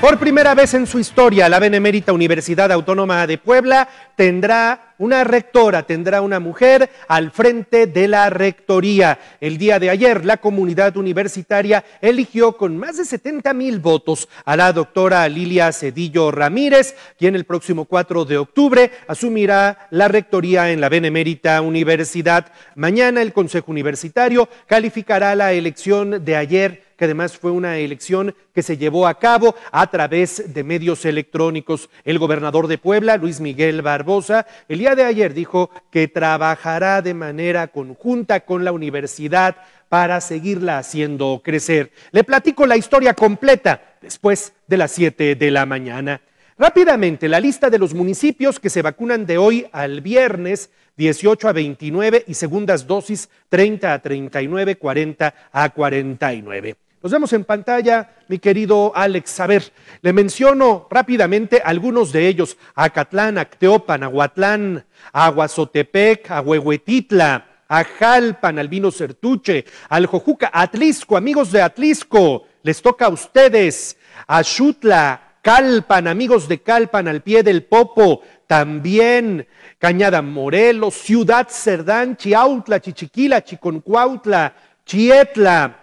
Por primera vez en su historia, la Benemérita Universidad Autónoma de Puebla tendrá una rectora, tendrá una mujer al frente de la rectoría. El día de ayer, la comunidad universitaria eligió con más de 70 mil votos a la doctora Lilia Cedillo Ramírez, quien el próximo 4 de octubre asumirá la rectoría en la Benemérita Universidad. Mañana el Consejo Universitario calificará la elección de ayer que además fue una elección que se llevó a cabo a través de medios electrónicos. El gobernador de Puebla, Luis Miguel Barbosa, el día de ayer dijo que trabajará de manera conjunta con la universidad para seguirla haciendo crecer. Le platico la historia completa después de las 7 de la mañana. Rápidamente, la lista de los municipios que se vacunan de hoy al viernes 18 a 29 y segundas dosis 30 a 39, 40 a 49. Los vemos en pantalla, mi querido Alex. A ver, le menciono rápidamente algunos de ellos. Acatlán, Acteopan, Aguatlán, Aguazotepec, Ahuehuetitla, Ajalpan, Albino Certuche, Aljojuca, Atlisco, amigos de Atlisco, les toca a ustedes. Xutla, Calpan, amigos de Calpan, al pie del Popo, también Cañada Morelos, Ciudad Cerdán, Chiautla, Chichiquila, Chiconcuautla, Chietla,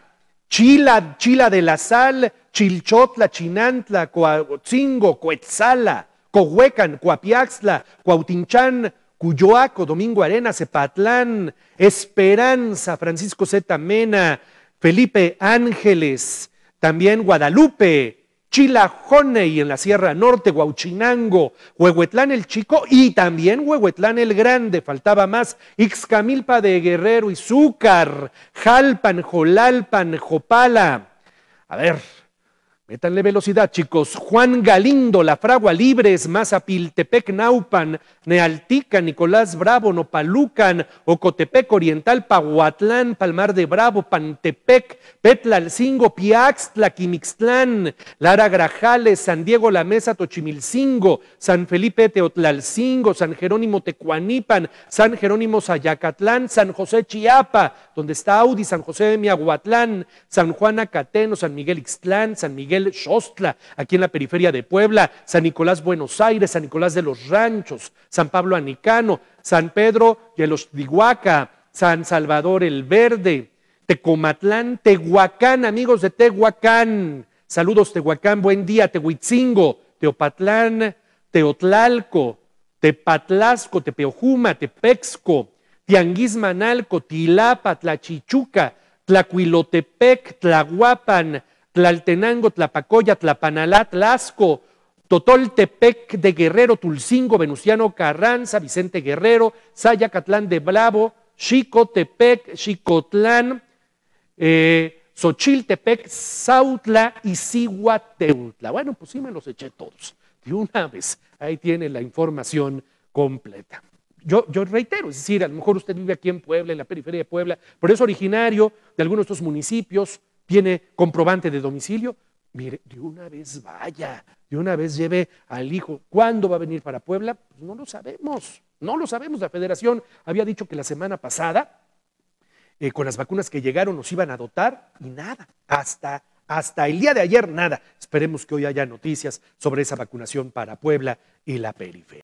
Chila, Chila de la Sal, Chilchotla, Chinantla, Coatzingo, Coetzala, Cohuecan, Coapiaxla, Cuautinchán, Cuyoaco, Domingo Arena, Cepatlán, Esperanza, Francisco Z. Mena, Felipe Ángeles, también Guadalupe, Chilajone y en la Sierra Norte, Huauchinango, Huehuetlán el Chico y también Huehuetlán el Grande, faltaba más, Ixcamilpa de Guerrero y Zúcar, Jalpan, Jolalpan, Jopala. A ver, Métanle velocidad, chicos. Juan Galindo, La Fragua, Libres, Mazapiltepec, Naupan, Nealtica, Nicolás Bravo, Nopalucan, Ocotepec Oriental, Pahuatlán, Palmar de Bravo, Pantepec, Petlalcingo, Piaxtla, Quimixtlán, Lara Grajales, San Diego La Mesa, Tochimilcingo, San Felipe Teotlalcingo, San Jerónimo Tecuanipan, San Jerónimo Sayacatlán, San José Chiapa, donde está Audi, San José de Miahuatlán, San Juan Acateno, San Miguel Ixtlán, San Miguel el aquí en la periferia de Puebla, San Nicolás Buenos Aires, San Nicolás de los Ranchos, San Pablo Anicano, San Pedro de los Tihuaca, San Salvador el Verde, Tecomatlán, Tehuacán, amigos de Tehuacán. Saludos Tehuacán, buen día, Tehuitzingo, Teopatlán, Teotlalco, Tepatlasco, Tepeojuma, Tepexco, Manalco, Tilapa, Tlachichuca, Tlacuilotepec, Tlahuapan, Tlaltenango, Tlapacoya, Tlapanalá, Tlasco, Totoltepec de Guerrero, Tulcingo, Venustiano Carranza, Vicente Guerrero, Sayacatlán de Bravo, Chicotepec, Chicotlán, eh, Xochiltepec, Sautla y siguateutla Bueno, pues sí me los eché todos. De una vez, ahí tiene la información completa. Yo, yo, reitero, es decir, a lo mejor usted vive aquí en Puebla, en la periferia de Puebla, pero es originario de algunos de estos municipios tiene comprobante de domicilio, mire, de una vez vaya, de una vez lleve al hijo. ¿Cuándo va a venir para Puebla? Pues no lo sabemos, no lo sabemos. La federación había dicho que la semana pasada, eh, con las vacunas que llegaron, nos iban a dotar y nada, hasta, hasta el día de ayer nada. Esperemos que hoy haya noticias sobre esa vacunación para Puebla y la periferia.